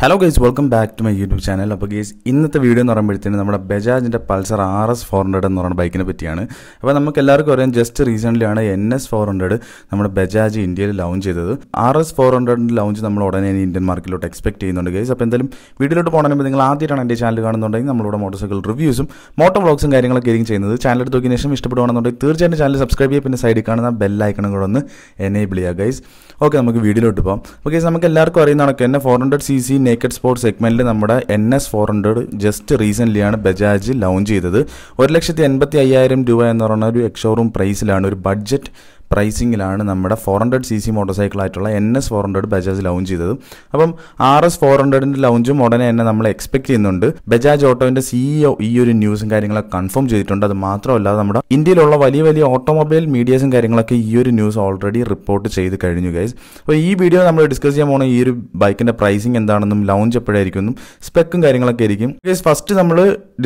hello guys welcome back to my YouTube channel അപ്പോൾ guys ഇന്നത്തെ video എന്ന് പറയുമ്പോഴത്തേന് നമ്മുടെ ബജാജിൻ്റെ Pulsar R S four hundred എന്ന് പറയുന്ന ബൈക്കിനെ പറ്റിയാണ് അപ്പോൾ നമുക്ക് എല്ലാവർക്കും അറിയാം ജസ്റ്റ് റീസെൻ്റ്ലിയാണ് എൻ എസ് ഫോർ ഹൺഡ്രഡ് നമ്മുടെ ബജാജ് ഇന്ത്യയിൽ ലോഞ്ച് ചെയ്തത് ആർ എസ് ഫോർ ഹൺഡ്രഡിൻ്റെ ലോഞ്ച് നമ്മൾ ഉടനെ ഇന്ത്യൻ മാർക്കറ്റിലോട്ട് എക്സ്പെക്ട് ചെയ്യുന്നുണ്ട് ഗൈസ് അപ്പോൾ എന്തായാലും വീഡിയോയിലോട്ട് പോകണമെങ്കിൽ നിങ്ങൾ ആദ്യമായിട്ടാണ് എൻ്റെ ചാനൽ കാണുന്നുണ്ടെങ്കിൽ നമ്മളിവിടെ മോട്ടോർ സൈക്കിൾ റിവ്യൂസും മോട്ടോ വ്ളോഗ്സും കാര്യങ്ങളൊക്കെ ആയിരിക്കും ചെയ്യുന്നത് ചാനൽ എടുത്ത് നോക്കിയ ശേഷം ഇഷ്ടപ്പെടുകയാണെന്നുണ്ടെങ്കിൽ തീർച്ചയായിട്ടും ചാനൽ സബ്സ്ക്രൈബ് ചെയ്യുക പിന്നെ സൈഡിൽ കാണുന്ന ബെൽ കൂടെ ഒന്ന് എനേബിൾ ചെയ്യുക ഗൈസ് ഓക്കെ നമുക്ക് വീഡിയോയിലോട്ട് പോകാം അപ്പോൾ നമുക്ക് എല്ലാവർക്കും അറിയുന്നതാണ് എന്നെ four hundred C C naked sports സെഗ്മെന്റിൽ നമ്മുടെ N S four hundred just റീസെൻ്റ്ലിയാണ് ബജാജ് ലോഞ്ച് ചെയ്തത് ഒരു ലക്ഷത്തി എൺപത്തി അയ്യായിരം രൂപ എന്ന് പറയുന്ന ഒരു എക്സോറൂം പ്രൈസിലാണ് ഒരു ബഡ്ജറ്റ് പ്രൈസിങ്ങിലാണ് നമ്മുടെ four hundred C C motor ആയിട്ടുള്ള N S four hundred Bajaj launch ചെയ്തത് അപ്പം ആർ എസ് ഫോർ ഹൺഡ്രഡിൻ്റെ ലോഞ്ചും ഉടനെ തന്നെ നമ്മൾ എക്സ്പെക്ട് ചെയ്യുന്നുണ്ട് ബജാജ് ഓട്ടോവിൻ്റെ സിഇഒ ഈ ഒരു ന്യൂസും കാര്യങ്ങളൊക്കെ കൺഫേം ചെയ്തിട്ടുണ്ട് അത് മാത്രമല്ല നമ്മുടെ ഇന്ത്യയിലുള്ള വലിയ വലിയ ഓട്ടോമൊബൈൽ മീഡിയസും കാര്യങ്ങളൊക്കെ ഈ ഒരു ന്യൂസ് ഓൾറെഡി റിപ്പോർട്ട് ചെയ്ത് കഴിഞ്ഞു ഗൈസ് അപ്പോൾ ഈ വീഡിയോ നമ്മൾ ഡിസ്കസ് ചെയ്യാൻ പോകുന്ന ഈ ഒരു ബൈക്കിൻ്റെ പ്രൈസിങ് എന്താണെന്നും ലോഞ്ച് എപ്പോഴായിരിക്കും സ്പെക്കും കാര്യങ്ങളൊക്കെ ആയിരിക്കും ഗൈസ് ഫസ്റ്റ് നമ്മൾ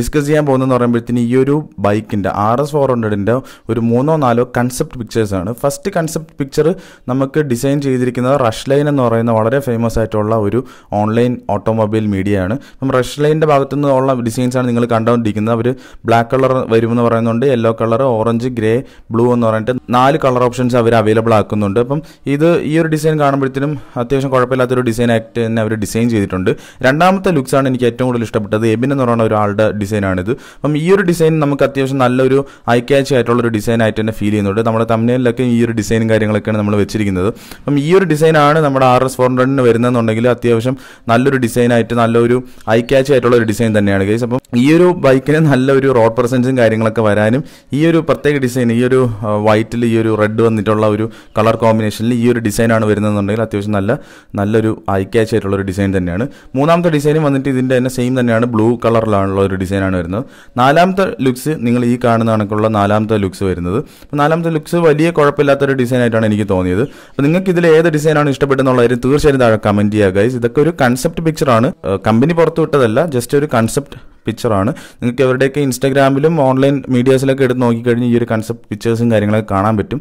ഡിസ്കസ് ചെയ്യാൻ പോകുന്നതെന്ന് പറയുമ്പോഴത്തേന് ഈ ഒരു ബൈക്കിൻ്റെ ആർ എസ് ഫോർ ഹൺഡ്രഡിൻ്റെ ഒരു മൂന്നോ നാലോ കൺസെപ്റ്റ് പിക്ചേഴ്സാണ് ആണ് ഫസ്റ്റ് കൺസെപ്റ്റ് പിക്ചർ നമുക്ക് ഡിസൈൻ ചെയ്തിരിക്കുന്നത് റഷ് ലൈൻ എന്ന് പറയുന്ന വളരെ ഫേമസ് ആയിട്ടുള്ള ഒരു ഓൺലൈൻ ഓട്ടോമൊബൈൽ മീഡിയയാണ് അപ്പം റഷ് ലൈൻ്റെ ഭാഗത്തു നിന്നുള്ള ഡിസൈൻസ് ആണ് നിങ്ങൾ കണ്ടുകൊണ്ടിരിക്കുന്നത് അവർ ബ്ലാക്ക് കളർ വരുമെന്ന് പറയുന്നുണ്ട് yellow colour orange grey blue എന്ന് പറഞ്ഞിട്ട് നാല് കളർ ഓപ്ഷൻസ് അവർ അവൈലബിൾ ആക്കുന്നുണ്ട് അപ്പം ഇത് ഈ ഒരു ഡിസൈൻ കാണുമ്പോഴത്തേനും അത്യാവശ്യം കുഴപ്പമില്ലാത്തൊരു ഡിസൈൻ ആക്ട് തന്നെ അവർ ഡിസൈൻ ചെയ്തിട്ടുണ്ട് രണ്ടാമത്തെ ആണ് എനിക്ക് ഏറ്റവും കൂടുതൽ ഇഷ്ടപ്പെട്ടത് എബിൻ എന്ന് പറയുന്ന ഒരാളുടെ ഡിസൈനാണിത് അപ്പം ഈ ഒരു ഡിസൈൻ നമുക്ക് അത്യാവശ്യം നല്ലൊരു ഐ ക്യാച്ച് ഒരു ഡിസൈൻ ആയിട്ട് തന്നെ ഫീൽ ചെയ്യുന്നുണ്ട് നമ്മുടെ തമ്മിലൊക്കെ കാര്യങ്ങളൊക്കെ ഈ ഒരു ഡിസൈനും കാര്യങ്ങളൊക്കെയാണ് നമ്മൾ വെച്ചിരിക്കുന്നത് അപ്പം ഈ ഒരു ഡിസൈനാണ് നമ്മുടെ ആർ എസ് ഫോർ ഹൺഡ്രഡിന് വരുന്നതെന്നുണ്ടെങ്കിൽ അത്യാവശ്യം നല്ലൊരു ഡിസൈനായിട്ട് നല്ലൊരു ഐ ക്യാച്ച് ആയിട്ടുള്ള ഒരു ഡിസൈൻ തന്നെയാണ് ഗൈസ് അപ്പം ഈ ഒരു ബൈക്കിന് നല്ലൊരു റോഡ് പ്രസൻസും കാര്യങ്ങളൊക്കെ വരാനും ഈ ഒരു പ്രത്യേക ഡിസൈൻ ഈ ഒരു വൈറ്റിൽ ഈ ഒരു റെഡ് വന്നിട്ടുള്ള ഒരു കളർ കോമ്പിനേഷനിൽ ഈ ഒരു ഡിസൈനാണ് വരുന്നതെന്നുണ്ടെങ്കിൽ അത്യാവശ്യം നല്ല നല്ലൊരു ഐ ക്യാച്ച് ആയിട്ടുള്ള ഒരു ഡിസൈൻ തന്നെയാണ് മൂന്നാമത്തെ ഡിസൈനും വന്നിട്ട് ഇതിൻ്റെ തന്നെ സെയിം തന്നെയാണ് ബ്ലൂ കളറിലാണുള്ള ഒരു ഡിസൈനാണ് വരുന്നത് നാലാമത്തെ ലുക്സ് നിങ്ങൾ ഈ കാണുന്ന കണക്കുള്ള നാലാമത്തെ ലുക്സ് വരുന്നത് നാലാമത്തെ ലുക്സ് വലിയ കുഴപ്പം കുഴപ്പമില്ലാത്തൊരു ഡിസൈൻ ആയിട്ടാണ് എനിക്ക് തോന്നിയത് അപ്പോൾ നിങ്ങൾക്ക് ഇതിൽ ഏത് ഡിസൈനാണ് ഇഷ്ടപ്പെട്ടെന്നുള്ള കാര്യം തീർച്ചയായും താഴെ കമൻറ്റ് ചെയ്യുക ഗൈസ് ഇതൊക്കെ ഒരു കൺസെപ്റ്റ് പിക്ചറാണ് കമ്പനി പുറത്തുവിട്ടതല്ല ജസ്റ്റ് ഒരു കൺസെപ്റ്റ് പിക്ചറാണ് നിങ്ങൾക്ക് അവരുടെയൊക്കെ ഇൻസ്റ്റാഗ്രാമിലും ഓൺലൈൻ മീഡിയാസിലൊക്കെ എടുത്ത് നോക്കിക്കഴിഞ്ഞാൽ ഈ ഒരു കൺസെപ്റ്റ് പിക്ചേഴ്സും കാര്യങ്ങളൊക്കെ കാണാൻ പറ്റും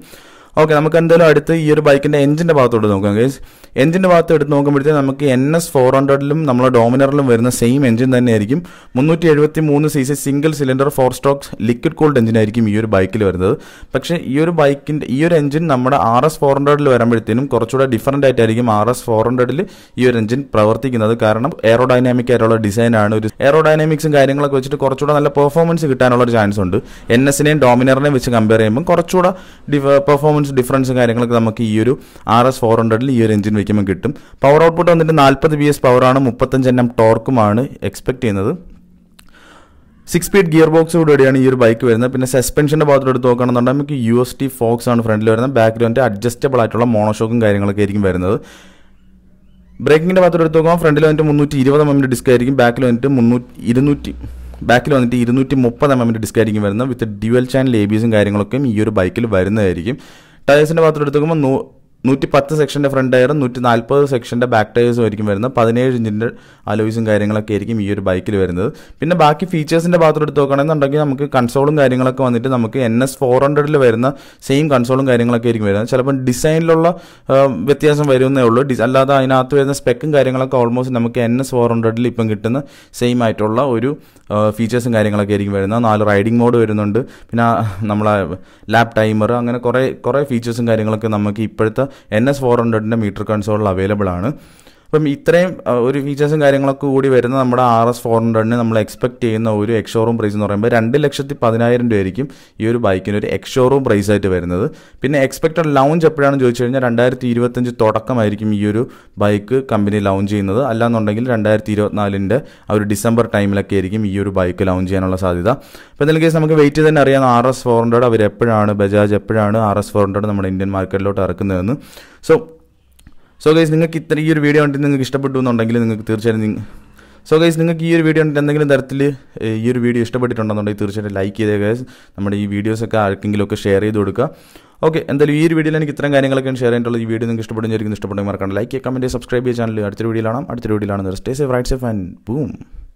ഓക്കെ നമുക്ക് എന്തായാലും അടുത്ത് ഈ ഒരു ബൈക്കിൻ്റെ എഞ്ചിൻ്റെ ഭാഗത്തോട്ട് നോക്കാം ഗൈസ് എഞ്ചിൻ്റെ ഭാഗത്ത് എടുത്ത് നോക്കുമ്പോഴത്തേക്ക് നമുക്ക് എൻ എസ് ഫോർ ഹൺഡ്രഡിലും നമ്മളെ ഡോമിനറിലും വരുന്ന സെയിം എഞ്ചിൻ ആയിരിക്കും മുന്നൂറ്റി എഴുപത്തി മൂന്ന് C C single cylinder four strokes liquid cooled ആയിരിക്കും ഈ ഒരു ബൈക്കിൽ വരുന്നത് പക്ഷേ ഈ ഒരു ബൈക്കിൻ്റെ ഈ ഒരു എഞ്ചിൻ നമ്മുടെ ആർ എസ് ഫോർ ഹൺഡ്രഡിൽ വരുമ്പോഴത്തേനും കുറച്ചുകൂടെ ഡിഫറൻ്റ് ആയിട്ടായിരിക്കും ആർ എസ് ഫോർ ഹൺഡ്രഡിൽ ഈ ഒരു എഞ്ചിൻ പ്രവർത്തിക്കുന്നത് കാരണം എയറോഡൈനാമിക് ആയിട്ടുള്ള ഡിസൈനാണ് ഒരു ഡൈനാമിക്സും കാര്യങ്ങളൊക്കെ വെച്ചിട്ട് കുറച്ചുകൂടെ നല്ല പെർഫോമൻസ് കിട്ടാനുള്ള ഒരു ചാൻസ് ഉണ്ട് എൻ എസിനെയും ഡോമിനറിനെയും വെച്ച് കമ്പയർ ചെയ്യുമ്പോൾ കുറച്ചുകൂടെ പെർഫോമൻസ് പെർഫോമൻസ് ഡിഫറൻസും കാര്യങ്ങളൊക്കെ നമുക്ക് ഈ ഒരു ആർ എസ് ഫോർ ഹൺഡ്രഡിൽ ഈ ഒരു എഞ്ചിൻ വയ്ക്കുമ്പോൾ കിട്ടും പവർ ഔട്ട്പുട്ട് വന്നിട്ട് നാൽപ്പത് ബി എസ് പവറാണ് മുപ്പത്തഞ്ച് എണ്ണം ടോർക്കുമാണ് എക്സ്പെക്ട് ചെയ്യുന്നത് സിക്സ് സ്പീഡ് ഗിയർ ബോക്സ് കൂടിയാണ് ഈ ഒരു ബൈക്ക് വരുന്നത് പിന്നെ സസ്പെൻഷൻ്റെ എടുത്ത് നോക്കുകയാണെന്നുണ്ടെങ്കിൽ നമുക്ക് യു എസ് ടി ഫോക്സ് ആണ് ഫ്രണ്ടിൽ വരുന്നത് ബാക്ക്ഗ്രൗണ്ട് അഡ്ജസ്റ്റബിൾ ആയിട്ടുള്ള മോണോഷോക്കും കാര്യങ്ങളൊക്കെ ആയിരിക്കും വരുന്നത് ബ്രേക്കിങ്ങിൻ്റെ എടുത്ത് നോക്കുമ്പോൾ ഫ്രണ്ടിൽ വന്നിട്ട് മുന്നൂറ്റി ഇരുപത് എം എമ്മിൻ്റെ ഡിസ്ക് ആയിരിക്കും ബാക്കിൽ വന്നിട്ട് മുന്നൂറ്റി ഇരുന്നൂറ്റി ബാക്കിൽ വന്നിട്ട് ഇരുന്നൂറ്റി മുപ്പത് എം എമ്മിൻ്റെ ഡിസ്ക് ആയിരിക്കും വരുന്നത് വിത്ത് ഡ്യുവൽ ചാനൽ എ ബിസും കാര്യങ്ങളൊക്കെയും ഈ ഒരു ബൈക്കിൽ വരുന്നതായിരിക്കും ടയേഴ്സിൻ്റെ പാത്രം എടുത്തു നോക്കുമ്പോൾ നൂറ്റി പത്ത് സെക്ഷൻ്റെ ഫ്രണ്ട് ടയറും നൂറ്റി നാൽപ്പത് സെക്ഷൻ്റെ ബാക്ക് ടയേഴ്സും ആയിരിക്കും വരുന്നത് പതിനേഴ് ഇഞ്ചിൻ്റെ അലോയ്സും കാര്യങ്ങളൊക്കെ ആയിരിക്കും ഈ ഒരു ബൈക്കിൽ വരുന്നത് പിന്നെ ബാക്കി ഫീച്ചേഴ്സിൻ്റെ ഭാഗത്തോട് എടുത്ത് നോക്കുകയാണെന്നുണ്ടെങ്കിൽ നമുക്ക് കൺസോളും കാര്യങ്ങളൊക്കെ വന്നിട്ട് നമുക്ക് എൻ എസ് ഫോർ ഹൺഡ്രഡിൽ വരുന്ന സെയിം കൺസോളും കാര്യങ്ങളൊക്കെ ആയിരിക്കും വരുന്നത് ചിലപ്പം ഡിസൈനിലുള്ള വ്യത്യാസം വരുന്നേ ഉള്ളൂ അല്ലാതെ അതിനകത്ത് വരുന്ന സ്പെക്കും കാര്യങ്ങളൊക്കെ ഓൾമോസ്റ്റ് നമുക്ക് എൻ എസ് ഫോർ ഹൺഡ്രഡിൽ ഇപ്പം കിട്ടുന്ന സെയിം ആയിട്ടുള്ള ഒരു ഫീച്ചേഴ്സും കാര്യങ്ങളൊക്കെ ആയിരിക്കും വരുന്നത് നാല് റൈഡിംഗ് മോഡ് വരുന്നുണ്ട് പിന്നെ നമ്മളെ ലാപ് ടൈമർ അങ്ങനെ കുറേ കുറേ ഫീച്ചേഴ്സും കാര്യങ്ങളൊക്കെ നമുക്ക് ഇപ്പോഴത്തെ എൻ എസ് ഫോർ ഹൺഡ്രഡിൻ്റെ മീറ്റർ കൺസോളിൽ അവൈലബിൾ ആണ് അപ്പം ഇത്രയും ഒരു ഫീച്ചേഴ്സും കാര്യങ്ങളൊക്കെ കൂടി വരുന്ന നമ്മുടെ ആർ എസ് ഫോർ ഹൺഡ്രഡിന് നമ്മൾ എക്സ്പെക്ട് ചെയ്യുന്ന ഒരു എക്സ് ഷോറൂം പ്രൈസ് എന്ന് പറയുമ്പോൾ രണ്ട് ലക്ഷത്തി പതിനായിരം രൂപയായിരിക്കും ഈ ഒരു ബൈക്കിന് ഒരു എക്സ് ഷോറൂം പ്രൈസ് ആയിട്ട് വരുന്നത് പിന്നെ എക്സ്പെക്റ്റഡ് ലോഞ്ച് എപ്പോഴാണെന്ന് ചോദിച്ചു കഴിഞ്ഞാൽ രണ്ടായിരത്തി ഇരുപത്തഞ്ച് തുടക്കമായിരിക്കും ഈ ഒരു ബൈക്ക് കമ്പനി ലോഞ്ച് ചെയ്യുന്നത് അല്ലാന്നുണ്ടെങ്കിൽ രണ്ടായിരത്തി ഇരുപത്തിനാലിൻ്റെ ആ ഒരു ഡിസംബർ ടൈമിലൊക്കെ ആയിരിക്കും ഈ ഒരു ബൈക്ക് ലോഞ്ച് ചെയ്യാനുള്ള സാധ്യത അപ്പോൾ എന്തെങ്കിലും കേസ് നമുക്ക് വെയിറ്റ് തന്നെ അറിയാം ആർ എസ് ഫോർ ഹൺഡ്രഡ് അവർ എപ്പോഴാണ് ബജാജ് എപ്പോഴാണ് ആർ എസ് ഫോർ ഹൺഡ്രഡ് നമ്മുടെ ഇന്ത്യൻ മാർക്കറ്റിലോട്ട് ഇറക്കുന്നതെന്ന് സോ സോ ഗൈസ് നിങ്ങൾക്ക് ഇത്ര ഈ ഒരു വീഡിയോ ഉണ്ടെങ്കിൽ നിങ്ങൾക്ക് ഇഷ്ടപ്പെട്ടു എന്നുണ്ടെങ്കിൽ നിങ്ങൾക്ക് തീർച്ചയായും സോ ഗൈസ് നിങ്ങൾക്ക് ഈ ഒരു വീഡിയോ ഉണ്ടെങ്കിൽ എന്തെങ്കിലും തരത്തിൽ ഈ ഒരു വീഡിയോ ഇഷ്ടപ്പെട്ടിട്ടുണ്ടെന്നുണ്ടെങ്കിൽ തീർച്ചയായിട്ടും ലൈക്ക് ചെയ്തേ ഗൈസ് നമ്മുടെ ഈ വീഡിയോസൊക്കെ ആർക്കെങ്കിലുമൊക്കെ ഷെയർ ചെയ്ത് കൊടുക്കുക ഓക്കെ എന്തായാലും ഈ ഒരു വീഡിയോ എനിക്ക് ഇത്രയും കാര്യങ്ങളൊക്കെയാണ് ഷെയർ ചെയ്തിട്ടുള്ളത് ഈ വീഡിയോ നിങ്ങൾക്ക് ഇഷ്ടപ്പെടുന്നതായിരിക്കും ഇഷ്ടപ്പെടുന്ന മറക്കണം ലൈക്ക് കമൻറ്റ് സബ്സ്ക്രൈബ് ചെയ്യാൻ ചാനൽ അടുത്തൊരു വീഡിയോ ആണ് അടുത്തൊരു വീഡിയോ ആണ് stay safe right safe and boom